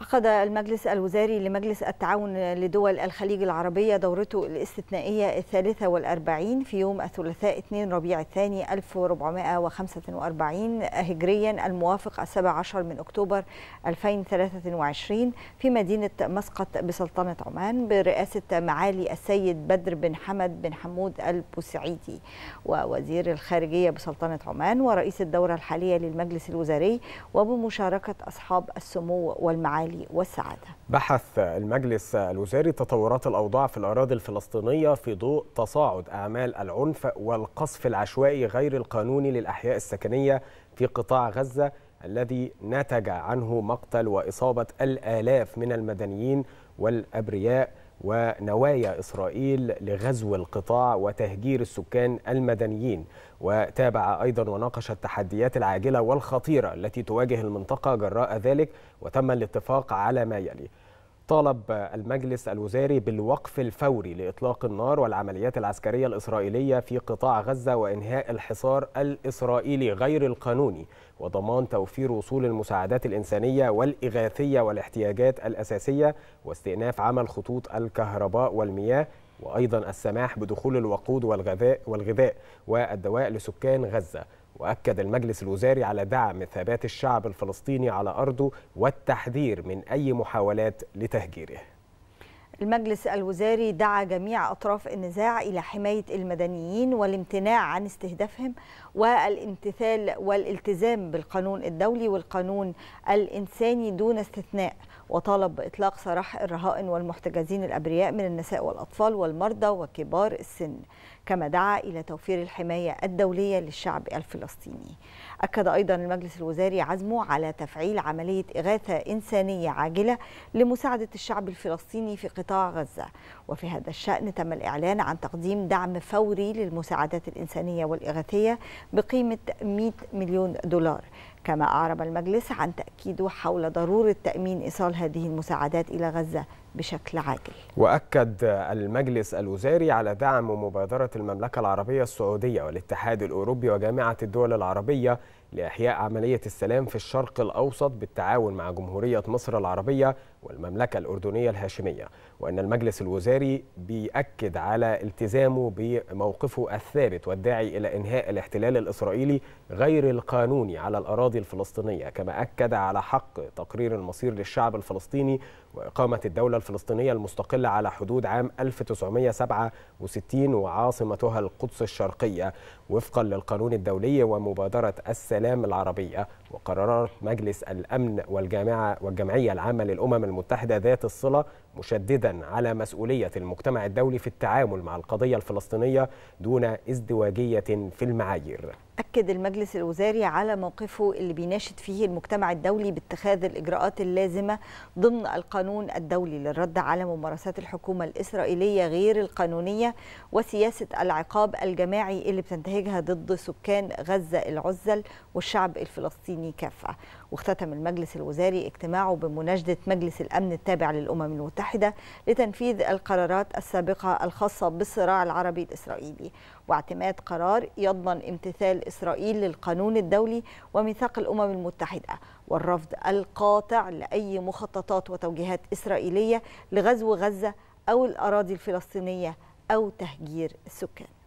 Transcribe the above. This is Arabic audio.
عقد المجلس الوزاري لمجلس التعاون لدول الخليج العربية دورته الاستثنائية الثالثة والأربعين في يوم الثلاثاء 2 ربيع الثاني 1445 هجريا الموافق 17 من أكتوبر 2023 في مدينة مسقط بسلطنة عمان برئاسة معالي السيد بدر بن حمد بن حمود البوسعيدي ووزير الخارجية بسلطنة عمان ورئيس الدورة الحالية للمجلس الوزاري وبمشاركة أصحاب السمو والمعالي العمل والسعادة بحث المجلس الوزاري تطورات الأوضاع في الأراضي الفلسطينية في ضوء تصاعد أعمال العنف والقصف العشوائي غير القانوني للأحياء السكنية في قطاع غزة الذي نتج عنه مقتل وإصابة الآلاف من المدنيين والأبرياء ونوايا إسرائيل لغزو القطاع وتهجير السكان المدنيين وتابع أيضا وناقش التحديات العاجلة والخطيرة التي تواجه المنطقة جراء ذلك وتم الاتفاق على ما يلي طالب المجلس الوزاري بالوقف الفوري لإطلاق النار والعمليات العسكرية الإسرائيلية في قطاع غزة وإنهاء الحصار الإسرائيلي غير القانوني وضمان توفير وصول المساعدات الإنسانية والإغاثية والاحتياجات الأساسية واستئناف عمل خطوط الكهرباء والمياه وأيضا السماح بدخول الوقود والغذاء والغذاء والدواء لسكان غزة واكد المجلس الوزاري على دعم ثبات الشعب الفلسطيني على ارضه والتحذير من اي محاولات لتهجيره المجلس الوزاري دعا جميع أطراف النزاع إلى حماية المدنيين والامتناع عن استهدافهم والامتثال والالتزام بالقانون الدولي والقانون الإنساني دون استثناء وطالب بإطلاق سراح الرهائن والمحتجزين الأبرياء من النساء والأطفال والمرضى وكبار السن كما دعا إلى توفير الحماية الدولية للشعب الفلسطيني أكد أيضا المجلس الوزاري عزمه على تفعيل عملية إغاثة إنسانية عاجلة لمساعدة الشعب الفلسطيني في قطاع غزة وفي هذا الشأن تم الإعلان عن تقديم دعم فوري للمساعدات الإنسانية والإغاثية بقيمة 100 مليون دولار كما أعرب المجلس عن تأكيده حول ضرورة تأمين إيصال هذه المساعدات إلى غزة بشكل عاجل وأكد المجلس الوزاري على دعم مبادرة المملكة العربية السعودية والاتحاد الأوروبي وجامعة الدول العربية لإحياء عملية السلام في الشرق الأوسط بالتعاون مع جمهورية مصر العربية والمملكة الأردنية الهاشمية وأن المجلس الوزاري بيأكد على التزامه بموقفه الثابت والداعي إلى إنهاء الاحتلال الإسرائيلي غير القانوني على الأراضي الفلسطينية كما أكد على حق تقرير المصير للشعب الفلسطيني وإقامة الدولة الفلسطينية المستقلة على حدود عام 1967 وعاصمتها القدس الشرقية وفقا للقانون الدولي ومبادرة السلام السلام العربية وقرارات مجلس الأمن والجامعة والجمعية العامة للأمم المتحدة ذات الصلة مشددا على مسؤولية المجتمع الدولي في التعامل مع القضية الفلسطينية دون ازدواجية في المعايير أكد المجلس الوزاري على موقفه اللي بيناشد فيه المجتمع الدولي باتخاذ الإجراءات اللازمة ضمن القانون الدولي للرد على ممارسات الحكومة الإسرائيلية غير القانونية وسياسة العقاب الجماعي اللي بتنتهجها ضد سكان غزة العزل والشعب الفلسطيني كافة واختتم المجلس الوزاري اجتماعه بمناشدة مجلس الأمن التابع للأمم المتحدة المتحدة لتنفيذ القرارات السابقة الخاصة بالصراع العربي الإسرائيلي واعتماد قرار يضمن امتثال إسرائيل للقانون الدولي وميثاق الأمم المتحدة والرفض القاطع لأي مخططات وتوجيهات إسرائيلية لغزو غزة أو الأراضي الفلسطينية أو تهجير السكان